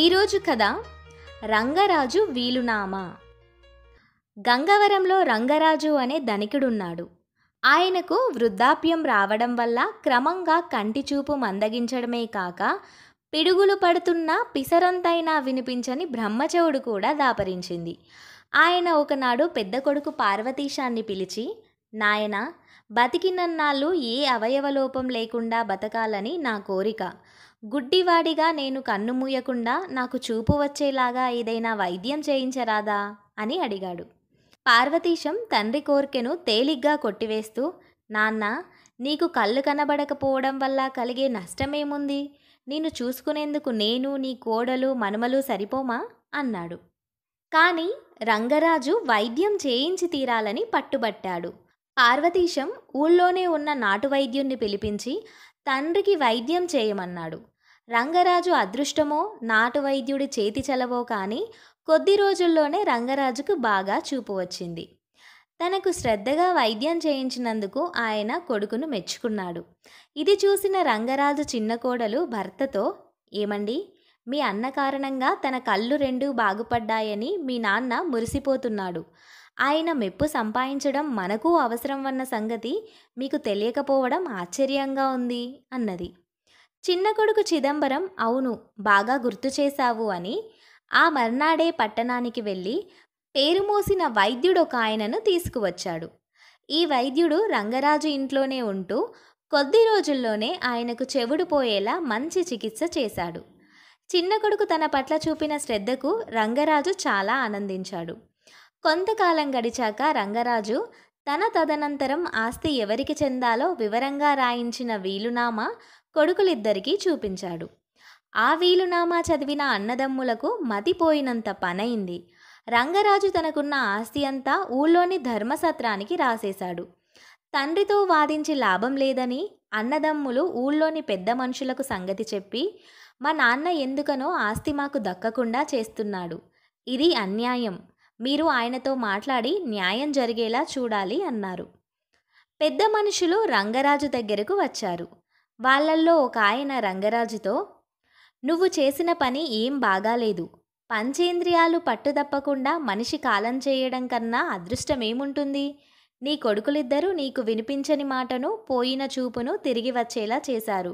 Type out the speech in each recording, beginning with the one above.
ఈరోజు కథ రంగరాజు వీలునామా గంగవరంలో రంగరాజు అనే ధనికుడున్నాడు ఆయనకు వృద్ధాప్యం రావడం వల్ల క్రమంగా కంటి చూపు మందగించడమే కాక పిడుగులు పడుతున్న పిసరంతైనా వినిపించని బ్రహ్మచవుడు కూడా దాపరించింది ఆయన ఒకనాడు పెద్ద కొడుకు పార్వతీశాన్ని పిలిచి నాయనా బతికినన్నాళ్ళు ఏ అవయవలోపం లేకుండా బతకాలని నా కోరిక గుడ్డివాడిగా నేను కన్ను మూయకుండా నాకు చూపు వచ్చేలాగా ఏదైనా వైద్యం చేయించరాదా అని అడిగాడు పార్వతీశం తండ్రి కోరికను తేలిగ్గా కొట్టివేస్తూ నాన్న నీకు కళ్ళు కనబడకపోవడం వల్ల కలిగే నష్టమేముంది నేను చూసుకునేందుకు నేను నీ కోడలు మనుమలు సరిపోమా అన్నాడు కానీ రంగరాజు వైద్యం చేయించి తీరాలని పట్టుబట్టాడు పార్వతీశం ఊళ్ళోనే ఉన్న నాటు వైద్యుణ్ణి పిలిపించి తండ్రికి వైద్యం చేయమన్నాడు రంగరాజు అదృష్టమో నాటు వైద్యుడి చేతి చలవో కానీ కొద్ది రోజుల్లోనే రంగరాజుకు బాగా చూపు వచ్చింది తనకు శ్రద్ధగా వైద్యం చేయించినందుకు ఆయన కొడుకును మెచ్చుకున్నాడు ఇది చూసిన రంగరాజు చిన్న కోడలు భర్తతో ఏమండి మీ అన్న కారణంగా తన కళ్ళు రెండూ బాగుపడ్డాయని మీ నాన్న మురిసిపోతున్నాడు ఆయన మెప్పు సంపాదించడం మనకు అవసరం అన్న సంగతి మీకు తెలియకపోవడం ఆశ్చర్యంగా ఉంది అన్నది చిన్న కొడుకు చిదంబరం అవును బాగా గుర్తు చేశావు అని ఆ మర్నాడే పట్టణానికి వెళ్ళి పేరు మోసిన ఒక ఆయనను తీసుకువచ్చాడు ఈ వైద్యుడు రంగరాజు ఇంట్లోనే ఉంటూ కొద్ది రోజుల్లోనే ఆయనకు చెవుడు పోయేలా మంచి చికిత్స చేశాడు చిన్న కొడుకు తన పట్ల చూపిన శ్రద్ధకు రంగరాజు చాలా ఆనందించాడు కొంతకాలం గడిచాక రంగరాజు తన తదనంతరం ఆస్తి ఎవరికి చెందాలో వివరంగా రాయించిన వీలునామా కొడుకులిద్దరికీ చూపించాడు ఆ వీలునామా చదివిన అన్నదమ్ములకు మతిపోయినంత పనైంది రంగరాజు తనకున్న ఆస్తి అంతా ఊళ్ళోని ధర్మసత్రానికి రాసేశాడు తండ్రితో వాదించి లాభం లేదని అన్నదమ్ములు ఊళ్ళోని పెద్ద మనుషులకు సంగతి చెప్పి మా నాన్న ఎందుకనో ఆస్తి మాకు దక్కకుండా చేస్తున్నాడు ఇది అన్యాయం మీరు ఆయనతో మాట్లాడి న్యాయం జరిగేలా చూడాలి అన్నారు పెద్ద మనుషులు రంగరాజు దగ్గరకు వచ్చారు వాళ్ళల్లో ఒక ఆయన రంగరాజుతో నువ్వు చేసిన పని ఏం బాగాలేదు పంచేంద్రియాలు పట్టుదప్పకుండా మనిషి కాలం చేయడం కన్నా అదృష్టమేముంటుంది నీ కొడుకులిద్దరూ నీకు వినిపించని మాటను పోయిన చూపును తిరిగి వచ్చేలా చేశారు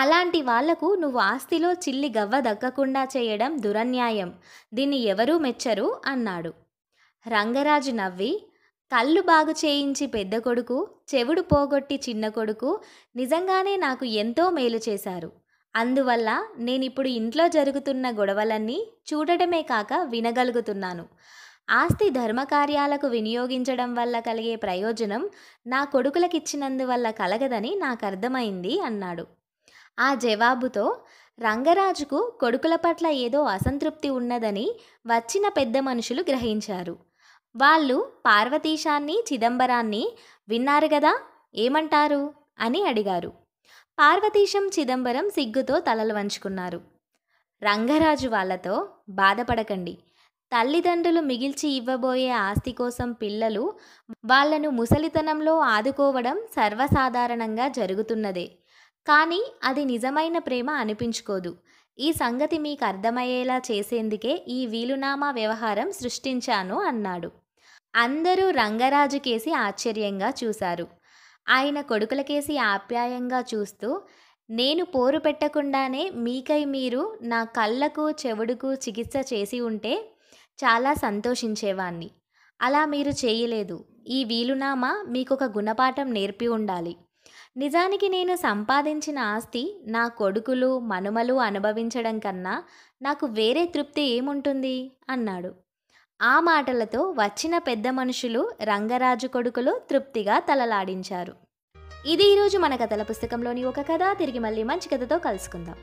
అలాంటి వాళ్లకు నువ్వు ఆస్తిలో చిల్లి గవ్వ దక్కకుండా చేయడం దురన్యాయం దీన్ని ఎవరూ మెచ్చరు అన్నాడు రంగరాజు నవ్వి కళ్ళు బాగు చేయించి పెద్ద కొడుకు చెవుడు పోగొట్టి చిన్న కొడుకు నిజంగానే నాకు ఎంతో మేలు చేశారు అందువల్ల నేనిప్పుడు ఇంట్లో జరుగుతున్న గొడవలన్నీ చూడటమే కాక వినగలుగుతున్నాను ఆస్తి ధర్మకార్యాలకు వినియోగించడం వల్ల కలిగే ప్రయోజనం నా కొడుకులకిచ్చినందువల్ల కలగదని నాకు అర్థమైంది అన్నాడు ఆ జవాబుతో రంగరాజుకు కొడుకుల పట్ల ఏదో అసంతృప్తి ఉన్నదని వచ్చిన పెద్ద మనుషులు గ్రహించారు వాళ్ళు పార్వతీశాన్ని చిదంబరాన్ని విన్నారు కదా ఏమంటారు అని అడిగారు పార్వతీశం చిదంబరం సిగ్గుతో తలలు వంచుకున్నారు రంగరాజు వాళ్ళతో బాధపడకండి తల్లిదండ్రులు మిగిల్చి ఇవ్వబోయే ఆస్తి కోసం పిల్లలు వాళ్లను ముసలితనంలో ఆదుకోవడం సర్వసాధారణంగా జరుగుతున్నదే కానీ అది నిజమైన ప్రేమ అనిపించుకోదు ఈ సంగతి మీకు అర్థమయ్యేలా చేసేందుకే ఈ వీలునామా వ్యవహారం సృష్టించాను అన్నాడు అందరూ రంగరాజు కేసి ఆశ్చర్యంగా చూశారు ఆయన కొడుకుల కేసి ఆప్యాయంగా చూస్తూ నేను పోరు పెట్టకుండానే మీకై మీరు నా కళ్ళకు చెవుడుకు చికిత్స చేసి ఉంటే చాలా సంతోషించేవాణ్ణి అలా మీరు చేయలేదు ఈ వీలునామా మీకొక గుణపాఠం నేర్పి ఉండాలి నిజానికి నేను సంపాదించిన ఆస్తి నా కొడుకులు మనుమలు అనుభవించడం కన్నా నాకు వేరే తృప్తి ఏముంటుంది అన్నాడు ఆ మాటలతో వచ్చిన పెద్ద మనుషులు రంగరాజు కొడుకులు తృప్తిగా తలలాడించారు ఇది ఈరోజు మన కథల పుస్తకంలోని ఒక కథ తిరిగి మళ్ళీ మంచి కథతో కలుసుకుందాం